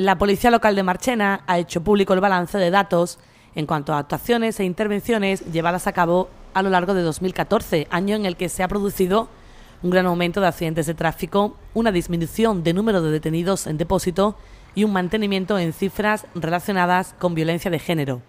La Policía Local de Marchena ha hecho público el balance de datos en cuanto a actuaciones e intervenciones llevadas a cabo a lo largo de 2014, año en el que se ha producido un gran aumento de accidentes de tráfico, una disminución de número de detenidos en depósito y un mantenimiento en cifras relacionadas con violencia de género.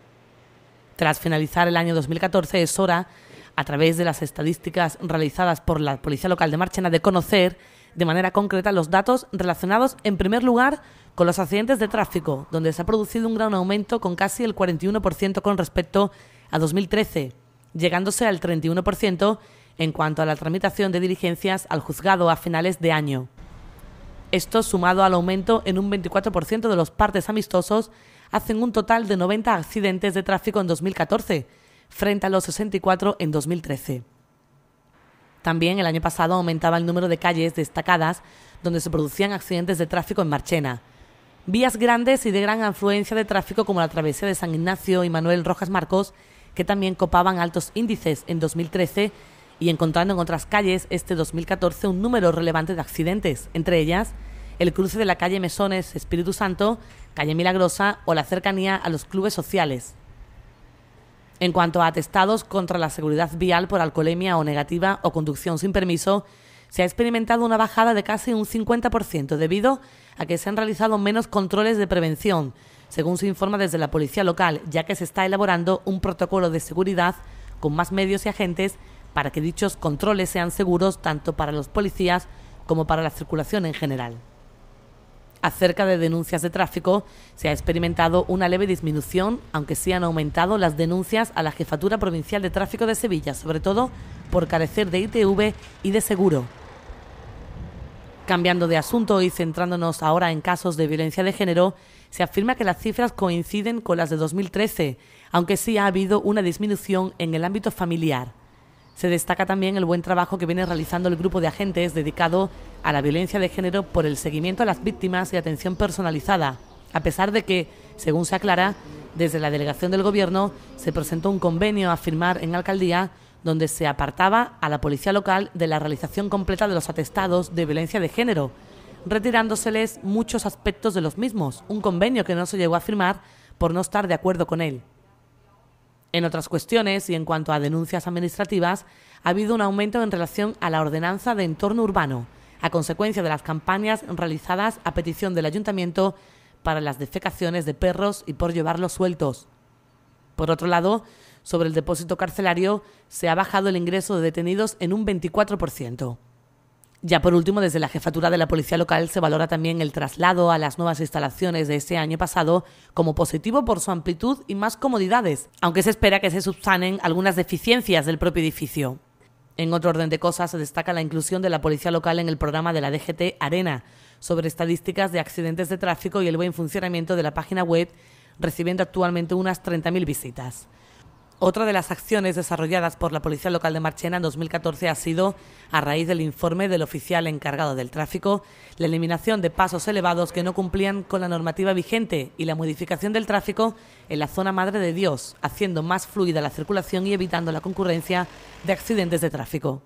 Tras finalizar el año 2014 es hora, a través de las estadísticas realizadas por la Policía Local de Marchena, de conocer de manera concreta los datos relacionados, en primer lugar, con los accidentes de tráfico, donde se ha producido un gran aumento con casi el 41% con respecto a 2013, llegándose al 31% en cuanto a la tramitación de diligencias al juzgado a finales de año. Esto, sumado al aumento en un 24% de los partes amistosos, hacen un total de 90 accidentes de tráfico en 2014, frente a los 64 en 2013. También el año pasado aumentaba el número de calles destacadas donde se producían accidentes de tráfico en Marchena. Vías grandes y de gran afluencia de tráfico como la travesía de San Ignacio y Manuel Rojas Marcos, que también copaban altos índices en 2013 y encontrando en otras calles este 2014 un número relevante de accidentes, entre ellas el cruce de la calle Mesones Espíritu Santo, calle Milagrosa o la cercanía a los clubes sociales. En cuanto a atestados contra la seguridad vial por alcoholemia o negativa o conducción sin permiso, se ha experimentado una bajada de casi un 50% debido a que se han realizado menos controles de prevención, según se informa desde la policía local, ya que se está elaborando un protocolo de seguridad con más medios y agentes para que dichos controles sean seguros tanto para los policías como para la circulación en general acerca de denuncias de tráfico, se ha experimentado una leve disminución, aunque sí han aumentado las denuncias a la Jefatura Provincial de Tráfico de Sevilla, sobre todo por carecer de ITV y de seguro. Cambiando de asunto y centrándonos ahora en casos de violencia de género, se afirma que las cifras coinciden con las de 2013, aunque sí ha habido una disminución en el ámbito familiar. Se destaca también el buen trabajo que viene realizando el grupo de agentes dedicado a la violencia de género por el seguimiento a las víctimas y atención personalizada, a pesar de que, según se aclara, desde la delegación del Gobierno se presentó un convenio a firmar en alcaldía donde se apartaba a la policía local de la realización completa de los atestados de violencia de género, retirándoseles muchos aspectos de los mismos, un convenio que no se llegó a firmar por no estar de acuerdo con él. En otras cuestiones y en cuanto a denuncias administrativas, ha habido un aumento en relación a la ordenanza de entorno urbano, a consecuencia de las campañas realizadas a petición del ayuntamiento para las defecaciones de perros y por llevarlos sueltos. Por otro lado, sobre el depósito carcelario se ha bajado el ingreso de detenidos en un 24%. Ya por último, desde la jefatura de la Policía Local se valora también el traslado a las nuevas instalaciones de ese año pasado como positivo por su amplitud y más comodidades, aunque se espera que se subsanen algunas deficiencias del propio edificio. En otro orden de cosas, se destaca la inclusión de la Policía Local en el programa de la DGT Arena sobre estadísticas de accidentes de tráfico y el buen funcionamiento de la página web, recibiendo actualmente unas 30.000 visitas. Otra de las acciones desarrolladas por la Policía Local de Marchena en 2014 ha sido, a raíz del informe del oficial encargado del tráfico, la eliminación de pasos elevados que no cumplían con la normativa vigente y la modificación del tráfico en la zona Madre de Dios, haciendo más fluida la circulación y evitando la concurrencia de accidentes de tráfico.